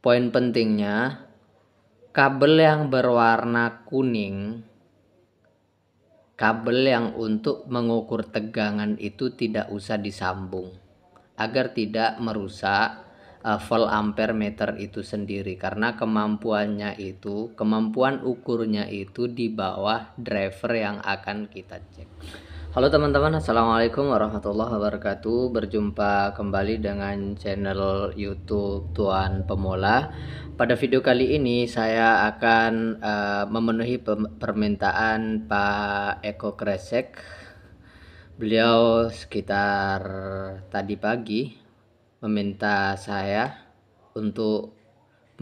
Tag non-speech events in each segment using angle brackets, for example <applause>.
Poin pentingnya, kabel yang berwarna kuning, kabel yang untuk mengukur tegangan itu tidak usah disambung agar tidak merusak uh, volt ampere meter itu sendiri karena kemampuannya itu kemampuan ukurnya itu di bawah driver yang akan kita cek. Halo teman-teman, Assalamualaikum warahmatullahi wabarakatuh Berjumpa kembali dengan channel youtube Tuan Pemula Pada video kali ini saya akan uh, memenuhi permintaan Pak Eko Kresek Beliau sekitar tadi pagi meminta saya untuk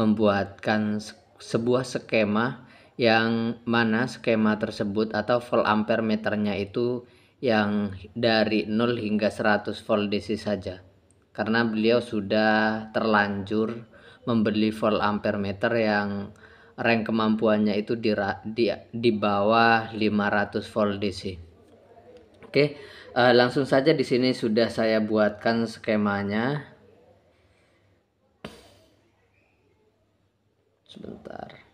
membuatkan sebuah skema yang mana skema tersebut atau volt ampere meternya itu yang dari 0 hingga 100 volt DC saja karena beliau sudah terlanjur membeli volt ampere meter yang rank kemampuannya itu di, di, di bawah 500 volt DC oke eh, langsung saja di sini sudah saya buatkan skemanya sebentar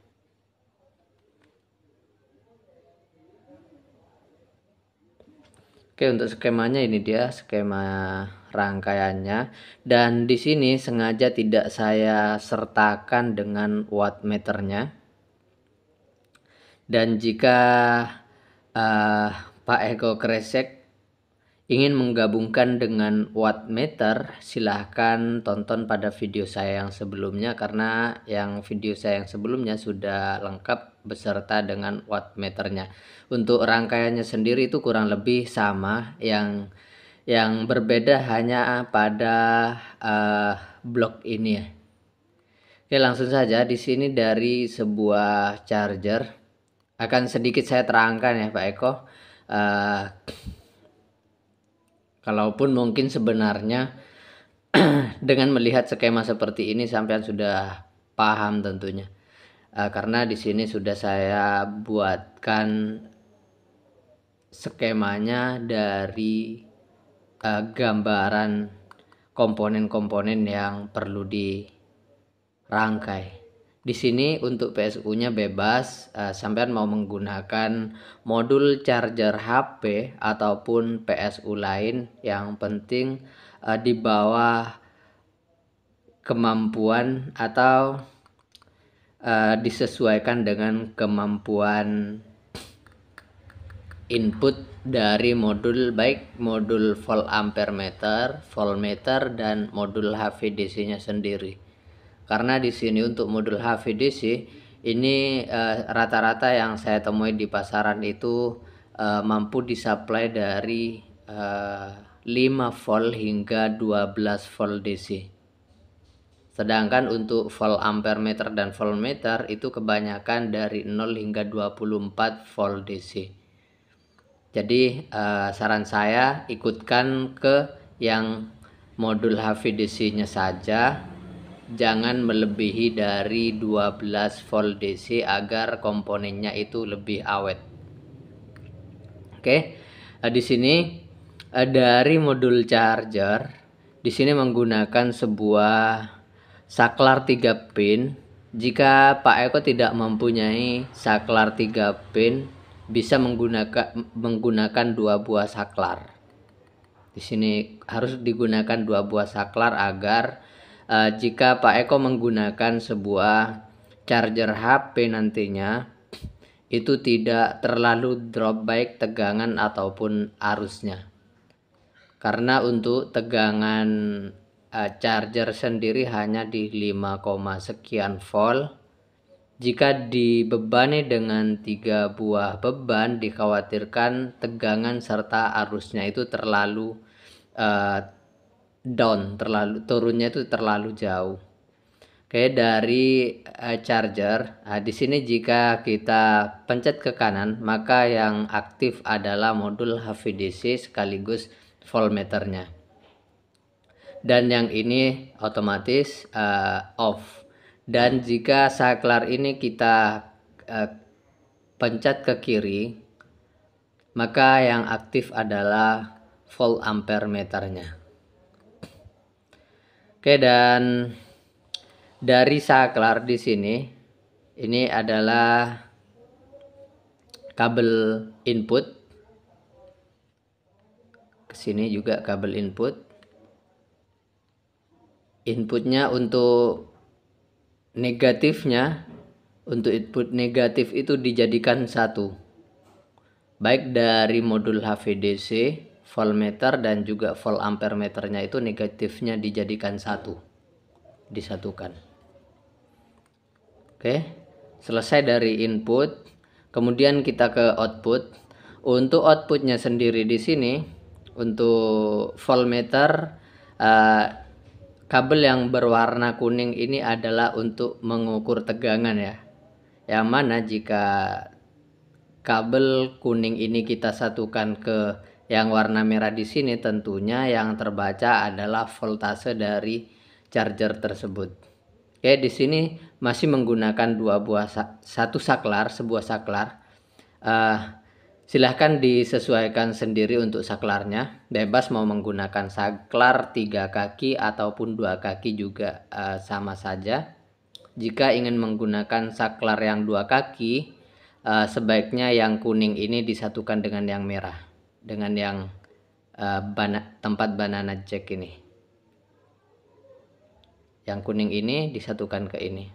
Oke, untuk skemanya ini dia skema rangkaiannya dan di sini sengaja tidak saya sertakan dengan wattmeternya. Dan jika uh, Pak Eko Kresek ingin menggabungkan dengan wattmeter silahkan tonton pada video saya yang sebelumnya karena yang video saya yang sebelumnya sudah lengkap beserta dengan wattmeternya untuk rangkaiannya sendiri itu kurang lebih sama yang yang berbeda hanya pada uh, blok ini ya Oke langsung saja di sini dari sebuah charger akan sedikit saya terangkan ya Pak Eko uh, Kalaupun mungkin sebenarnya <clears throat> dengan melihat skema seperti ini sampean sudah paham tentunya. Uh, karena di sini sudah saya buatkan skemanya dari uh, gambaran komponen-komponen yang perlu dirangkai. Di sini untuk PSU-nya bebas, uh, sampean mau menggunakan modul charger HP ataupun PSU lain yang penting uh, di bawah kemampuan atau uh, disesuaikan dengan kemampuan input dari modul baik modul volt ampere meter, voltmeter dan modul HVDC-nya sendiri karena di sini untuk modul HVDC ini eh, rata-rata uh, yang saya temui di pasaran itu uh, mampu disuplai dari uh, eh, 5 volt hingga 12 volt DC sedangkan untuk volt ampere meter dan volt meter itu kebanyakan dari 0 hingga 24 volt DC jadi uh, saran saya ikutkan ke yang modul HVDC nya saja jangan melebihi dari 12 volt DC agar komponennya itu lebih awet oke okay. Eh, di sini eh, dari modul charger di sini menggunakan sebuah saklar 3 pin jika Pak Eko tidak mempunyai saklar 3 pin bisa menggunakan menggunakan dua buah saklar di sini harus digunakan dua buah saklar agar uh, jika Pak Eko menggunakan sebuah charger HP nantinya itu tidak terlalu drop baik tegangan ataupun arusnya karena untuk tegangan uh, charger sendiri hanya di 5, sekian volt jika dibebani dengan tiga buah beban dikhawatirkan tegangan serta arusnya itu terlalu uh, down terlalu turunnya itu terlalu jauh Oke, dari uh, charger. Nah, di sini jika kita pencet ke kanan, maka yang aktif adalah modul HVDC sekaligus voltmeternya. Dan yang ini otomatis uh, off. Dan jika saklar ini kita uh, pencet ke kiri, maka yang aktif adalah volt ampere meternya. Oke dan dari saklar di sini ini adalah kabel input. Ke sini juga kabel input. Inputnya untuk negatifnya untuk input negatif itu dijadikan satu baik dari modul HVDC voltmeter dan juga volt ampere meternya itu negatifnya dijadikan satu disatukan oke selesai dari input kemudian kita ke output untuk outputnya sendiri di sini untuk voltmeter eh, kabel yang berwarna kuning ini adalah untuk mengukur tegangan ya yang mana jika kabel kuning ini kita satukan ke yang warna merah di sini tentunya yang terbaca adalah voltase dari charger tersebut. Oke, di sini masih menggunakan dua buah satu saklar, sebuah saklar. Uh, silahkan disesuaikan sendiri untuk saklarnya. Bebas mau menggunakan saklar tiga kaki ataupun dua kaki juga uh, sama saja. Jika ingin menggunakan saklar yang dua kaki, uh, sebaiknya yang kuning ini disatukan dengan yang merah dengan yang uh, bana, tempat banana jack ini yang kuning ini disatukan ke ini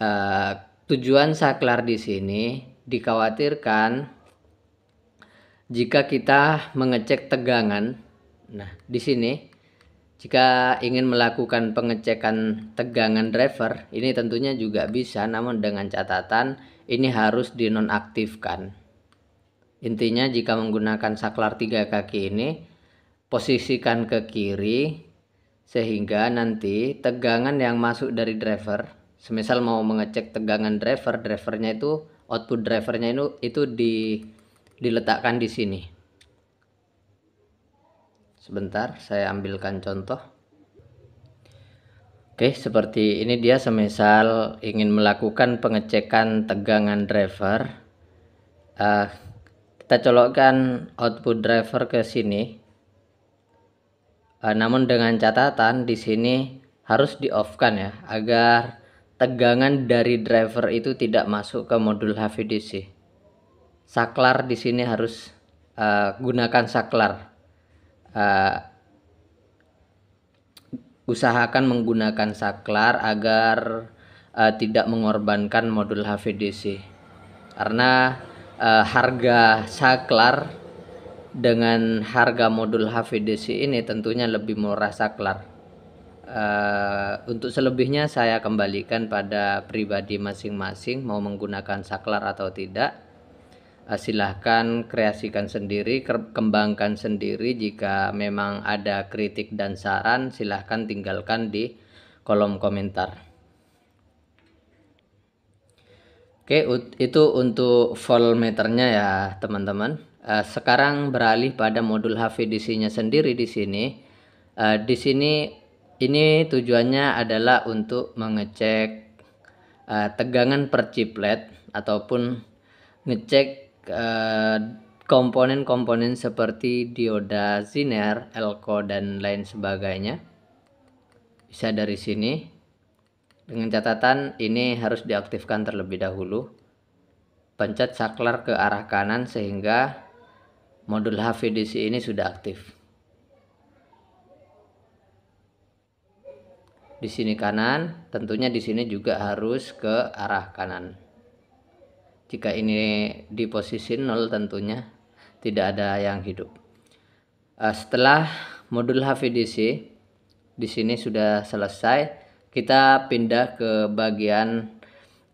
uh, tujuan saklar di sini dikhawatirkan jika kita mengecek tegangan nah di sini jika ingin melakukan pengecekan tegangan driver ini tentunya juga bisa namun dengan catatan ini harus dinonaktifkan Intinya jika menggunakan saklar tiga kaki ini, posisikan ke kiri sehingga nanti tegangan yang masuk dari driver, semisal mau mengecek tegangan driver, drivernya itu output drivernya itu itu di diletakkan di sini. Sebentar, saya ambilkan contoh. Oke, seperti ini dia semisal ingin melakukan pengecekan tegangan driver. Uh, kita colokkan output driver ke sini uh, namun dengan catatan di sini harus di off kan ya agar tegangan dari driver itu tidak masuk ke modul HVDC saklar di sini harus uh, gunakan saklar uh, usahakan menggunakan saklar agar uh, tidak mengorbankan modul HVDC karena uh, harga saklar dengan harga modul HVDC ini tentunya lebih murah saklar. Uh, untuk selebihnya saya kembalikan pada pribadi masing-masing mau menggunakan saklar atau tidak. Uh, silahkan kreasikan sendiri, kembangkan sendiri. Jika memang ada kritik dan saran, silahkan tinggalkan di kolom komentar. Oke, itu untuk voltmeternya ya, teman-teman. Eh, sekarang beralih pada modul HVDC-nya sendiri di sini. Eh, di sini ini tujuannya adalah untuk mengecek eh, tegangan per chiplet ataupun ngecek komponen-komponen seperti dioda Zener, elko dan lain sebagainya. Bisa dari sini. Dengan catatan ini harus diaktifkan terlebih dahulu. Pencet saklar ke arah kanan sehingga modul HVDC ini sudah aktif. Di sini kanan, tentunya di sini juga harus ke arah kanan. Jika ini di posisi nol tentunya tidak ada yang hidup. Eh, setelah modul HVDC di sini sudah selesai, kita pindah ke bagian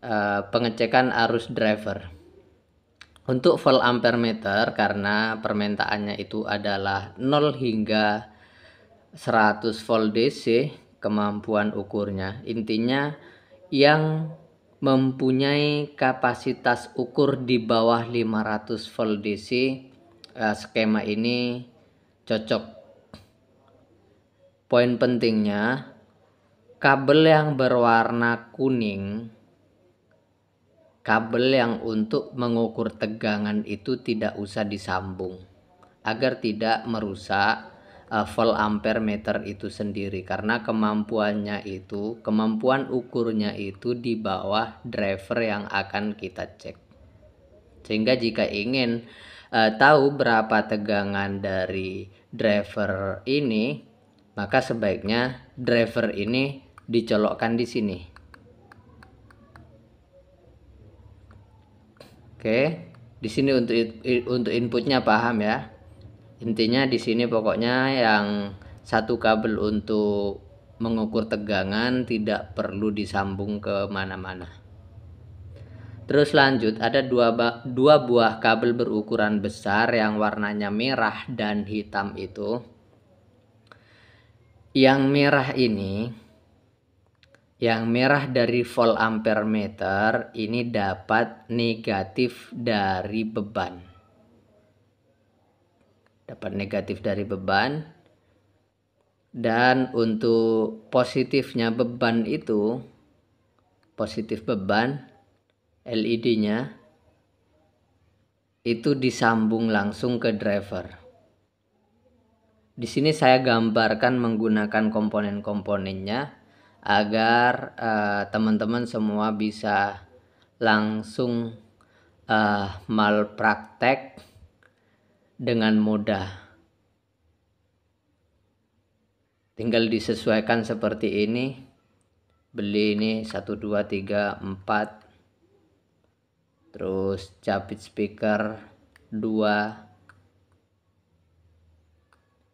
uh, pengecekan arus driver untuk volt ampere meter karena permintaannya itu adalah 0 hingga 100 volt DC kemampuan ukurnya intinya yang mempunyai kapasitas ukur di bawah 500 volt DC uh, eh, skema ini cocok poin pentingnya kabel yang berwarna kuning kabel yang untuk mengukur tegangan itu tidak usah disambung agar tidak merusak uh, volt ampere meter itu sendiri karena kemampuannya itu kemampuan ukurnya itu di bawah driver yang akan kita cek sehingga jika ingin uh, tahu berapa tegangan dari driver ini maka sebaiknya driver ini dicolokkan di sini. Oke, di sini untuk untuk inputnya paham ya. Intinya di sini pokoknya yang satu kabel untuk mengukur tegangan tidak perlu disambung ke mana-mana. Terus lanjut ada dua, dua buah kabel berukuran besar yang warnanya merah dan hitam itu. Yang merah ini yang merah dari volt ampere meter ini dapat negatif dari beban. Dapat negatif dari beban. Dan untuk positifnya beban itu positif beban LED-nya itu disambung langsung ke driver. Di sini saya gambarkan menggunakan komponen-komponennya agar eh, teman-teman uh, semua bisa langsung uh, malpraktek dengan mudah. Tinggal disesuaikan seperti ini. Beli ini 1 2 3 4. Terus capit speaker 2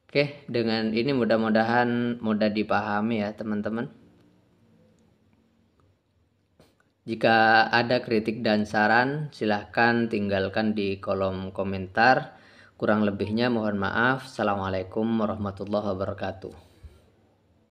Oke, dengan ini mudah-mudahan mudah dipahami ya, teman-teman. Jika ada kritik dan saran, silahkan tinggalkan di kolom komentar. Kurang lebihnya mohon maaf. Assalamualaikum warahmatullahi wabarakatuh.